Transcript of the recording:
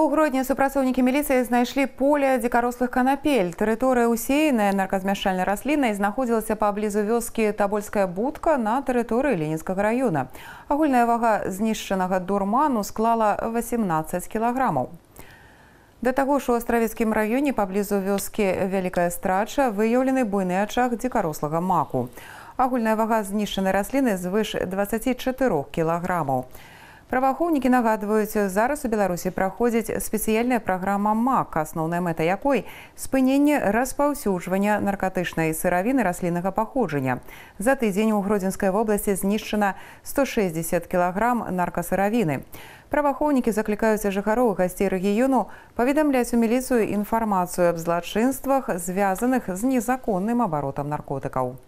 У грудні супрацоўнікі міліцыі знайшлі поле дзекарослых канапель. Тэрыторыя усеяная наркозмяшальнай раслінай знаходзілася паблізу вёскі табольская будка на тэрыторыі ленінскага раёна. Агульная вага знішчанага дурману склала 18 кілаграмаў. Да таго ж у астравецкім раёне паблізу вёскі вялікая страча выяўлены буйны ачах дзекарослага маку. Агульная вага знішчанай расліны звыш 24 кілаграмаў. Праваахоўнікі нагадваюць, зараз у Беларусі праходзіць спецыяльная праграма МАК, асноўная мэта якой спыненне распаўсюджвання наркатычнай сыравіны расліннага паходжання. За тыдзень у гродзенскай вобласці знішчана 160 кілаграм наркасыравіны. Праваахоўнікі заклікаюцца жыхароў гасцей рэгіёну паведамляць у міліцыю інфармацыю аб злачынствах, звязаных з незаконным абаротам наркотыкаў.